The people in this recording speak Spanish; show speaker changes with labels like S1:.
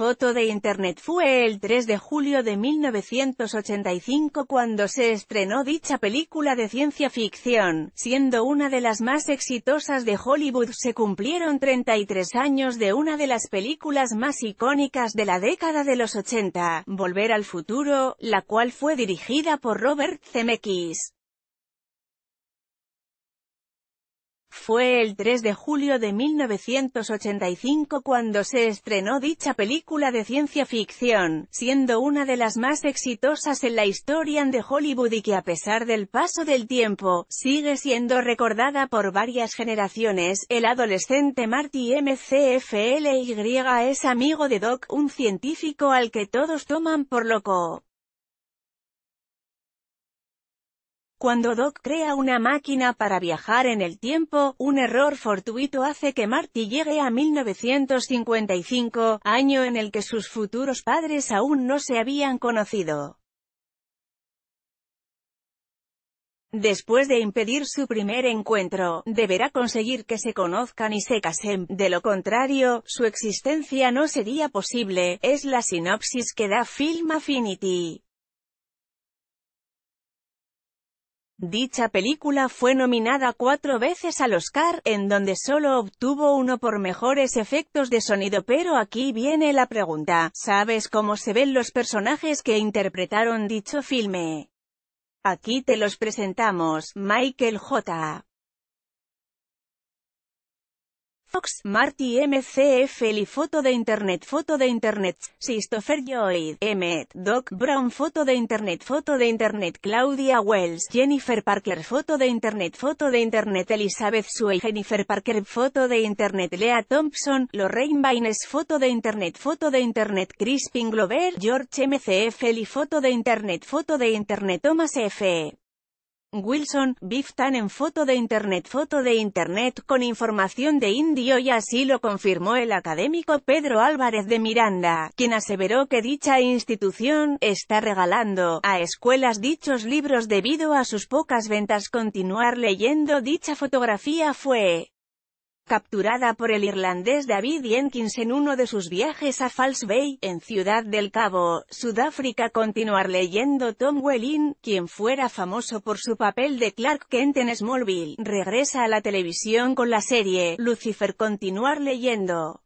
S1: foto de Internet fue el 3 de julio de 1985 cuando se estrenó dicha película de ciencia ficción, siendo una de las más exitosas de Hollywood. Se cumplieron 33 años de una de las películas más icónicas de la década de los 80, Volver al futuro, la cual fue dirigida por Robert Zemeckis. Fue el 3 de julio de 1985 cuando se estrenó dicha película de ciencia ficción, siendo una de las más exitosas en la historia de Hollywood y que a pesar del paso del tiempo, sigue siendo recordada por varias generaciones. El adolescente Marty MCFLY es amigo de Doc, un científico al que todos toman por loco. Cuando Doc crea una máquina para viajar en el tiempo, un error fortuito hace que Marty llegue a 1955, año en el que sus futuros padres aún no se habían conocido. Después de impedir su primer encuentro, deberá conseguir que se conozcan y se casen, de lo contrario, su existencia no sería posible, es la sinopsis que da Film Affinity. Dicha película fue nominada cuatro veces al Oscar, en donde solo obtuvo uno por mejores efectos de sonido pero aquí viene la pregunta, ¿sabes cómo se ven los personajes que interpretaron dicho filme? Aquí te los presentamos, Michael J. Fox, Marty MCF y foto de internet foto de internet Christopher Lloyd Emmet Doc Brown foto de internet foto de internet Claudia Wells Jennifer Parker foto de internet foto de internet Elizabeth Suey, Jennifer Parker foto de internet Lea Thompson Lorraine Baines foto de internet foto de internet Crispin Glover George MCF Eli foto de internet foto de internet Thomas F. Wilson, Biftan en foto de Internet Foto de Internet con información de indio y así lo confirmó el académico Pedro Álvarez de Miranda, quien aseveró que dicha institución está regalando a escuelas dichos libros debido a sus pocas ventas. Continuar leyendo dicha fotografía fue capturada por el irlandés David Jenkins en uno de sus viajes a False Bay, en Ciudad del Cabo, Sudáfrica. Continuar leyendo Tom Welling, quien fuera famoso por su papel de Clark Kent en Smallville, regresa a la televisión con la serie Lucifer. Continuar leyendo.